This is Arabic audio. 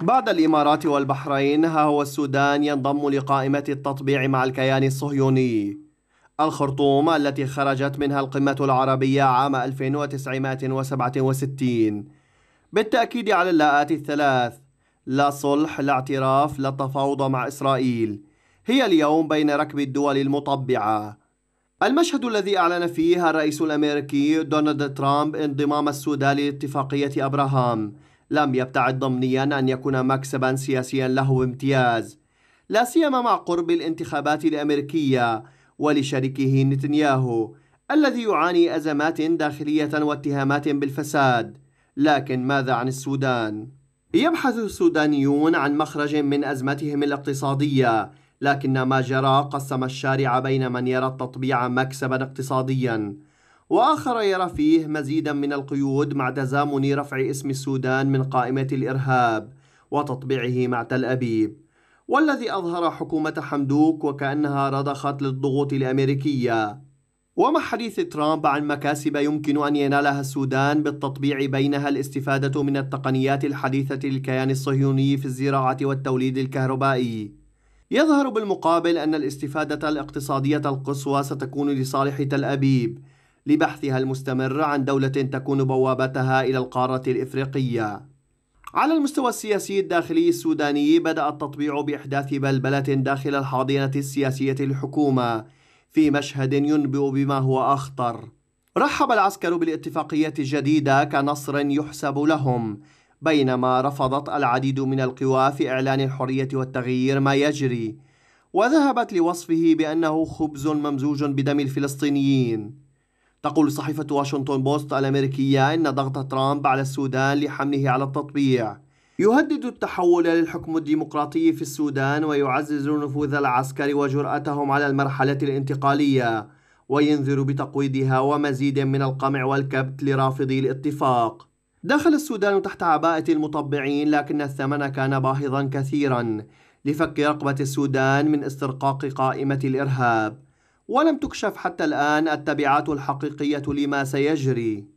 بعد الإمارات والبحرين ها هو السودان ينضم لقائمة التطبيع مع الكيان الصهيوني الخرطوم التي خرجت منها القمة العربية عام 1967 بالتأكيد على اللاءات الثلاث لا صلح لا اعتراف لا تفاوض مع إسرائيل هي اليوم بين ركب الدول المطبعة المشهد الذي أعلن فيه الرئيس الأمريكي دونالد ترامب انضمام السودان لاتفاقية أبراهام لم يبتعد ضمنيا أن يكون مكسبا سياسيا له امتياز لا سيما مع قرب الانتخابات الأمريكية ولشريكه نتنياهو الذي يعاني أزمات داخلية واتهامات بالفساد لكن ماذا عن السودان؟ يبحث السودانيون عن مخرج من أزمتهم الاقتصادية لكن ما جرى قسم الشارع بين من يرى التطبيع مكسبا اقتصاديا وآخر يرى فيه مزيدا من القيود مع تزامن رفع اسم السودان من قائمة الإرهاب وتطبيعه مع تل أبيب والذي أظهر حكومة حمدوك وكأنها رضخت للضغوط الأمريكية ومع حديث ترامب عن مكاسب يمكن أن ينالها السودان بالتطبيع بينها الاستفادة من التقنيات الحديثة للكيان الصهيوني في الزراعة والتوليد الكهربائي يظهر بالمقابل أن الاستفادة الاقتصادية القصوى ستكون لصالح تل أبيب لبحثها المستمر عن دولة تكون بوابتها إلى القارة الإفريقية على المستوى السياسي الداخلي السوداني بدأ التطبيع بإحداث بلبلة داخل الحاضنة السياسية للحكومة في مشهد ينبئ بما هو أخطر رحب العسكر بالاتفاقية الجديدة كنصر يحسب لهم بينما رفضت العديد من القوى في إعلان الحرية والتغيير ما يجري وذهبت لوصفه بأنه خبز ممزوج بدم الفلسطينيين تقول صحيفة واشنطن بوست الأمريكية أن ضغط ترامب على السودان لحمله على التطبيع يهدد التحول للحكم الديمقراطي في السودان ويعزز نفوذ العسكر وجرأتهم على المرحلة الانتقالية وينذر بتقويضها ومزيد من القمع والكبت لرافضي الاتفاق دخل السودان تحت عباءة المطبعين لكن الثمن كان باهظا كثيرا لفك رقبة السودان من استرقاق قائمة الإرهاب ولم تكشف حتى الآن التبعات الحقيقية لما سيجري